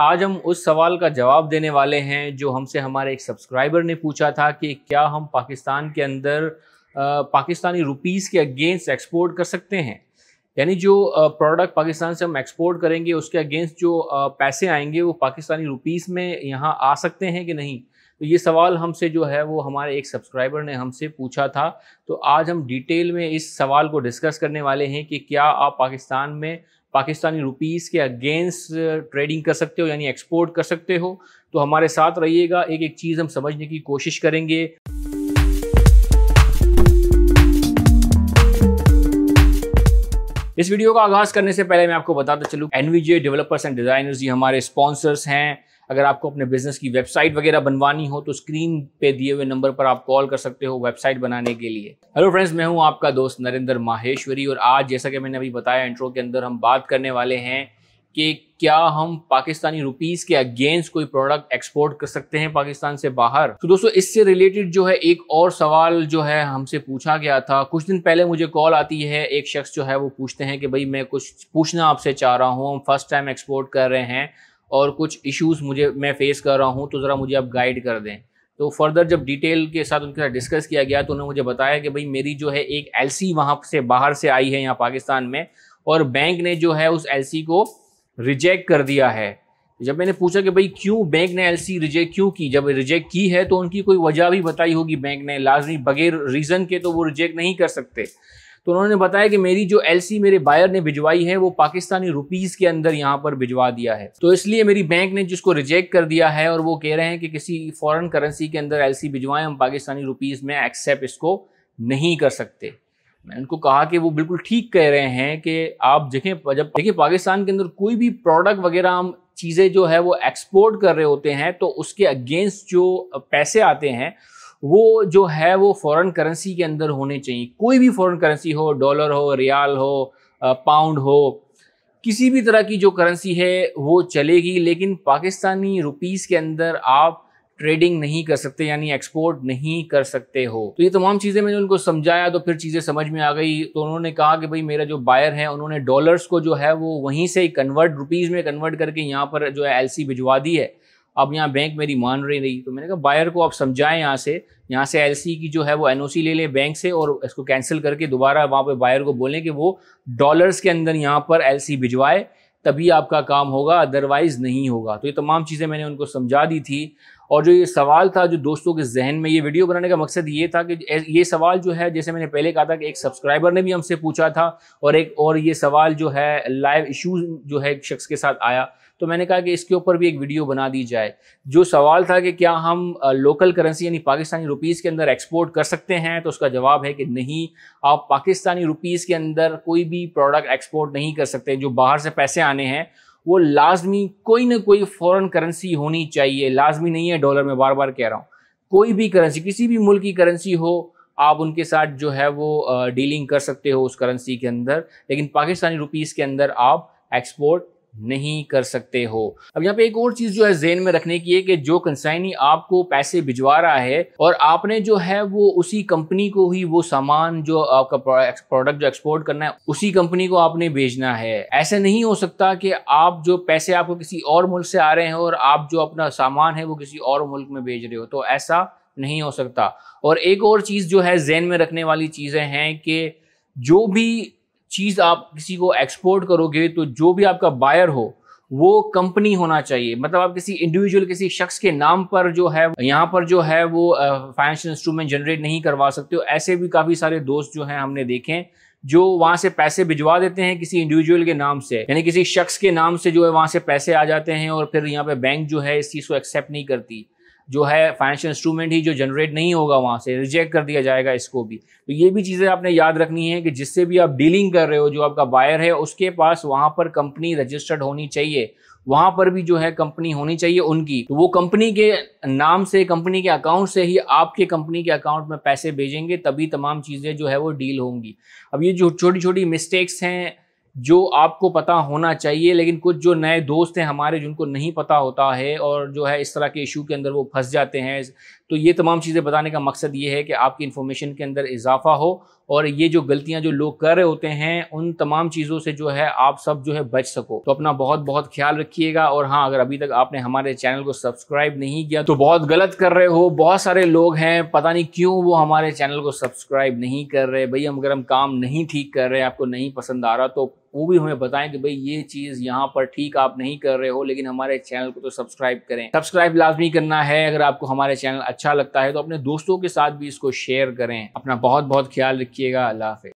आज हम उस सवाल का जवाब देने वाले हैं जो हमसे हमारे एक सब्सक्राइबर ने पूछा था कि क्या हम पाकिस्तान के अंदर पाकिस्तानी रुपीस के अगेंस्ट एक्सपोर्ट कर सकते हैं यानी जो प्रोडक्ट पाकिस्तान से हम एक्सपोर्ट करेंगे उसके अगेंस्ट जो पैसे आएंगे वो पाकिस्तानी रुपीस में यहाँ आ सकते हैं कि नहीं तो ये सवाल हमसे जो है वो हमारे एक सब्सक्राइबर ने हमसे पूछा था तो आज हम डिटेल में इस सवाल को डिस्कस करने वाले हैं कि क्या आप पाकिस्तान में पाकिस्तानी रुपीस के अगेंस्ट ट्रेडिंग uh, कर सकते हो यानी एक्सपोर्ट कर सकते हो तो हमारे साथ रहिएगा एक एक चीज़ हम समझने की कोशिश करेंगे इस वीडियो का आगाज करने से पहले मैं आपको बताता चलूँ एनवीजे डेवलपर्स एंड डिज़ाइनर्स ये हमारे स्पॉन्सर्स हैं अगर आपको अपने बिजनेस की वेबसाइट वगैरह बनवानी हो तो स्क्रीन पे दिए हुए नंबर पर आप कॉल कर सकते हो वेबसाइट बनाने के लिए हेलो फ्रेंड्स मैं हूं आपका दोस्त नरेंद्र माहेश्वरी और आज जैसा कि मैंने अभी बताया इंट्रो के अंदर हम बात करने वाले हैं कि क्या हम पाकिस्तानी रुपीस के अगेंस्ट कोई प्रोडक्ट एक्सपोर्ट कर सकते हैं पाकिस्तान से बाहर तो दोस्तों इससे रिलेटेड जो है एक और सवाल जो है हमसे पूछा गया था कुछ दिन पहले मुझे कॉल आती है एक शख्स जो है वो पूछते हैं कि भाई मैं कुछ पूछना आपसे चाह रहा हूँ हम फर्स्ट टाइम एक्सपोर्ट कर रहे हैं और कुछ इश्यूज मुझे मैं फेस कर रहा हूँ तो ज़रा मुझे आप गाइड कर दें तो फर्दर जब डिटेल के साथ उनके साथ डिस्कस किया गया तो उन्होंने मुझे बताया कि भाई मेरी जो है एक एल सी वहाँ से बाहर से आई है यहाँ पाकिस्तान में और बैंक ने जो है उस एल सी को रिजेक्ट कर दिया है जब मैंने पूछा कि भाई क्यों बैंक ने एल सी रिजेक्ट क्यों की जब रिजेक्ट की है तो उनकी कोई वजह भी बताई होगी बैंक ने लाजमी बगैर रीज़न के तो वो रिजेक्ट नहीं कर सकते तो उन्होंने बताया कि मेरी जो एल मेरे बायर ने भिजवाई है वो पाकिस्तानी रुपीज़ के अंदर यहाँ पर भिजवा दिया है तो इसलिए मेरी बैंक ने जिसको रिजेक्ट कर दिया है और वो कह रहे हैं कि किसी फॉरन करेंसी के अंदर एल भिजवाएं हम पाकिस्तानी रुपीज़ में एक्सेप्ट इसको नहीं कर सकते मैंने उनको कहा कि वो बिल्कुल ठीक कह रहे हैं कि आप देखें जब देखिए पाकिस्तान के अंदर कोई भी प्रोडक्ट वगैरह हम चीज़ें जो है वो एक्सपोर्ट कर रहे होते हैं तो उसके अगेंस्ट जो पैसे आते हैं वो जो है वो फॉरेन करेंसी के अंदर होने चाहिए कोई भी फॉरेन करेंसी हो डॉलर हो रियाल हो पाउंड हो किसी भी तरह की जो करेंसी है वो चलेगी लेकिन पाकिस्तानी रुपीज़ के अंदर आप ट्रेडिंग नहीं कर सकते यानी एक्सपोर्ट नहीं कर सकते हो तो ये तमाम चीज़ें मैंने उनको समझाया तो फिर चीज़ें समझ में आ गई तो उन्होंने कहा कि भाई मेरा जो बायर है उन्होंने डॉलर्स को जो है वो वहीं से कन्वर्ट रुपीज़ में कन्वर्ट करके यहाँ पर जो है एल भिजवा दी है अब यहाँ बैंक मेरी मान रही रही तो मैंने कहा बायर को आप समझाएं यहाँ से यहाँ से एल की जो है वो एन ले लें बैंक से और इसको कैंसिल करके दोबारा वहाँ पर बायर को बोलें कि वो डॉलर्स के अंदर यहाँ पर एल भिजवाए तभी आपका काम होगा अदरवाइज़ नहीं होगा तो ये तमाम चीज़ें मैंने उनको समझा दी थी और जो ये सवाल था जो दोस्तों के जहन में ये वीडियो बनाने का मकसद ये था कि ये सवाल जो है जैसे मैंने पहले कहा था कि एक सब्सक्राइबर ने भी हमसे पूछा था और एक और ये सवाल जो है लाइव इशूज जो है एक शख्स के साथ आया तो मैंने कहा कि इसके ऊपर भी एक वीडियो बना दी जाए जो सवाल था कि क्या हम लोकल करेंसी यानी पाकिस्तानी रुपीज़ के अंदर एक्सपोर्ट कर सकते हैं तो उसका जवाब है कि नहीं आप पाकिस्तानी रुपीज़ के अंदर कोई भी प्रोडक्ट एक्सपोर्ट नहीं कर सकते जो बाहर से पैसे आने हैं वो लाजमी कोई ना कोई फॉरेन करेंसी होनी चाहिए लाजमी नहीं है डॉलर में बार बार कह रहा हूँ कोई भी करेंसी किसी भी मुल्क की करेंसी हो आप उनके साथ जो है वो डीलिंग कर सकते हो उस करेंसी के अंदर लेकिन पाकिस्तानी रुपीज़ के अंदर आप एक्सपोर्ट नहीं कर सकते हो अब यहाँ पे एक और चीज जो है जेन में रखने की है कि जो कंसाइनी आपको पैसे भिजवा रहा है और आपने जो है वो उसी कंपनी को ही वो सामान जो आपका प्रोडक्ट जो एक्सपोर्ट करना है उसी कंपनी को आपने भेजना है ऐसा नहीं हो सकता कि आप जो पैसे आपको किसी और मुल्क से आ रहे हैं और आप जो अपना सामान है वो किसी और मुल्क में भेज रहे हो तो ऐसा नहीं हो सकता और एक और चीज़ जो है जेन में रखने वाली चीज़ें हैं कि जो भी चीज़ आप किसी को एक्सपोर्ट करोगे तो जो भी आपका बायर हो वो कंपनी होना चाहिए मतलब आप किसी इंडिविजुअल किसी शख्स के नाम पर जो है यहाँ पर जो है वो फाइनेंशियल इंस्ट्रूमेंट जनरेट नहीं करवा सकते हो ऐसे भी काफ़ी सारे दोस्त जो हैं हमने देखे जो वहाँ से पैसे भिजवा देते हैं किसी इंडिविजुअल के नाम से यानी किसी शख्स के नाम से जो है वहाँ से पैसे आ जाते हैं और फिर यहाँ पे बैंक जो है इस चीज़ को एक्सेप्ट नहीं करती जो है फाइनेंशियल इंस्ट्रूमेंट ही जो जनरेट नहीं होगा वहाँ से रिजेक्ट कर दिया जाएगा इसको भी तो ये भी चीज़ें आपने याद रखनी है कि जिससे भी आप डीलिंग कर रहे हो जो आपका बायर है उसके पास वहाँ पर कंपनी रजिस्टर्ड होनी चाहिए वहाँ पर भी जो है कंपनी होनी चाहिए उनकी तो वो कंपनी के नाम से कंपनी के अकाउंट से ही आपके कंपनी के अकाउंट में पैसे भेजेंगे तभी तमाम चीज़ें जो है वो डील होंगी अब ये जो छोटी छोटी मिस्टेक्स हैं जो आपको पता होना चाहिए लेकिन कुछ जो नए दोस्त हैं हमारे जिनको नहीं पता होता है और जो है इस तरह के इशू के अंदर वो फंस जाते हैं तो ये तमाम चीज़ें बताने का मकसद ये है कि आपकी इन्फॉर्मेशन के अंदर इजाफा हो और ये जो गलतियां जो लोग कर रहे होते हैं उन तमाम चीज़ों से जो है आप सब जो है बच सको तो अपना बहुत बहुत ख्याल रखिएगा और हाँ अगर अभी तक आपने हमारे चैनल को सब्सक्राइब नहीं किया तो बहुत गलत कर रहे हो बहुत सारे लोग हैं पता नहीं क्यों वो हमारे चैनल को सब्सक्राइब नहीं कर रहे भई हम अगर हम काम नहीं ठीक कर रहे आपको नहीं पसंद आ रहा तो वो भी हमें बताएं कि भाई ये चीज़ यहाँ पर ठीक आप नहीं कर रहे हो लेकिन हमारे चैनल को तो सब्सक्राइब करें सब्सक्राइब लाजमी करना है अगर आपको हमारे चैनल अच्छा लगता है तो अपने दोस्तों के साथ भी इसको शेयर करें अपना बहुत बहुत ख्याल रखिएगा अल्लाह हाफि